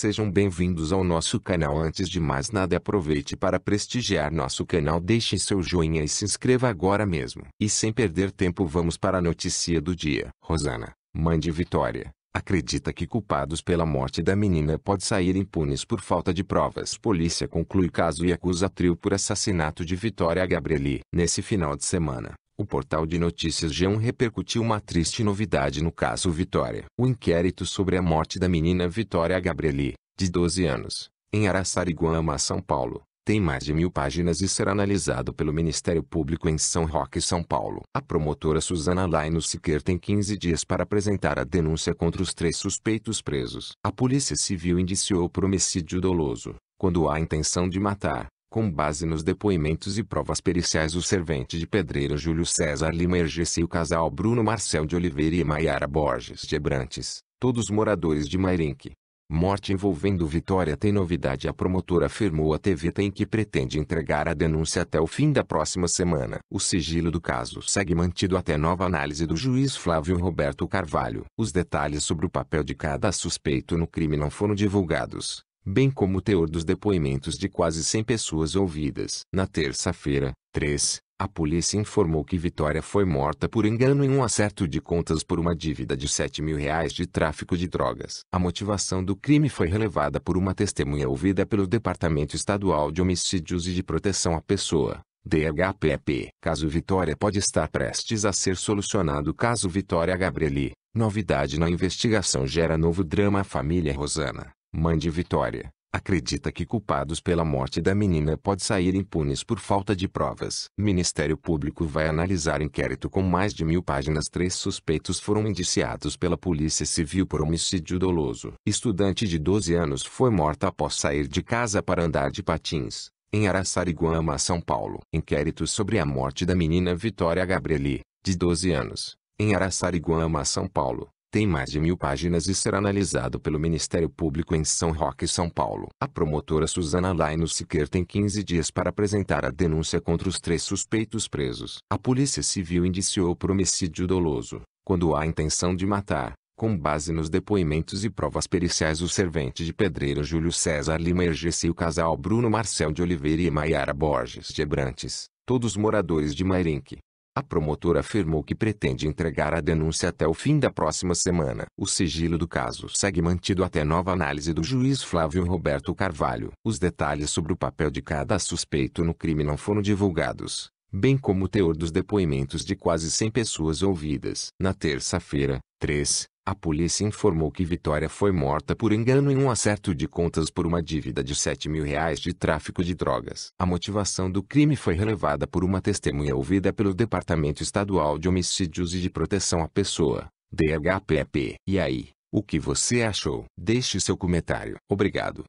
Sejam bem-vindos ao nosso canal. Antes de mais nada, aproveite para prestigiar nosso canal. Deixe seu joinha e se inscreva agora mesmo. E sem perder tempo, vamos para a notícia do dia. Rosana, mãe de Vitória, acredita que culpados pela morte da menina pode sair impunes por falta de provas. Polícia conclui caso e acusa trio por assassinato de Vitória Gabrieli. Nesse final de semana, o portal de notícias G1 repercutiu uma triste novidade no caso Vitória. O inquérito sobre a morte da menina Vitória Gabrieli, de 12 anos, em Araçariguama, São Paulo, tem mais de mil páginas e será analisado pelo Ministério Público em São Roque, São Paulo. A promotora Suzana Laino Siqueira tem 15 dias para apresentar a denúncia contra os três suspeitos presos. A Polícia Civil indiciou por homicídio doloso, quando há intenção de matar, com base nos depoimentos e provas periciais o servente de pedreiro Júlio César Lima Ergesse e o casal Bruno Marcel de Oliveira e Maiara Borges de Ebrantes, todos moradores de Mairinque. Morte envolvendo Vitória tem novidade a promotora afirmou à TV Tem que pretende entregar a denúncia até o fim da próxima semana. O sigilo do caso segue mantido até nova análise do juiz Flávio Roberto Carvalho. Os detalhes sobre o papel de cada suspeito no crime não foram divulgados bem como o teor dos depoimentos de quase 100 pessoas ouvidas. Na terça-feira, 3, a polícia informou que Vitória foi morta por engano em um acerto de contas por uma dívida de 7 mil reais de tráfico de drogas. A motivação do crime foi relevada por uma testemunha ouvida pelo Departamento Estadual de Homicídios e de Proteção à Pessoa. DHPP. Caso Vitória pode estar prestes a ser solucionado. Caso Vitória Gabrieli. Novidade na investigação gera novo drama. Família Rosana mãe de Vitória, acredita que culpados pela morte da menina pode sair impunes por falta de provas. Ministério Público vai analisar inquérito com mais de mil páginas. Três suspeitos foram indiciados pela Polícia Civil por homicídio doloso. Estudante de 12 anos foi morta após sair de casa para andar de patins. Em Araçariguama, São Paulo. Inquérito sobre a morte da menina Vitória Gabrieli, de 12 anos, em Araçariguama, São Paulo, tem mais de mil páginas e será analisado pelo Ministério Público em São Roque, São Paulo. A promotora Suzana Laino Siqueira tem 15 dias para apresentar a denúncia contra os três suspeitos presos. A Polícia Civil indiciou por homicídio doloso, quando há intenção de matar, com base nos depoimentos e provas periciais o servente de pedreiro Júlio César Lima Ergesse e o casal Bruno Marcel de Oliveira e Maiara Borges de Brantes, todos moradores de Mairinque, a promotora afirmou que pretende entregar a denúncia até o fim da próxima semana. O sigilo do caso segue mantido até nova análise do juiz Flávio Roberto Carvalho. Os detalhes sobre o papel de cada suspeito no crime não foram divulgados, bem como o teor dos depoimentos de quase 100 pessoas ouvidas. Na terça-feira, 3, a polícia informou que Vitória foi morta por engano em um acerto de contas por uma dívida de 7 mil reais de tráfico de drogas. A motivação do crime foi relevada por uma testemunha ouvida pelo Departamento Estadual de Homicídios e de Proteção à Pessoa, DHPP. E aí, o que você achou? Deixe seu comentário. Obrigado.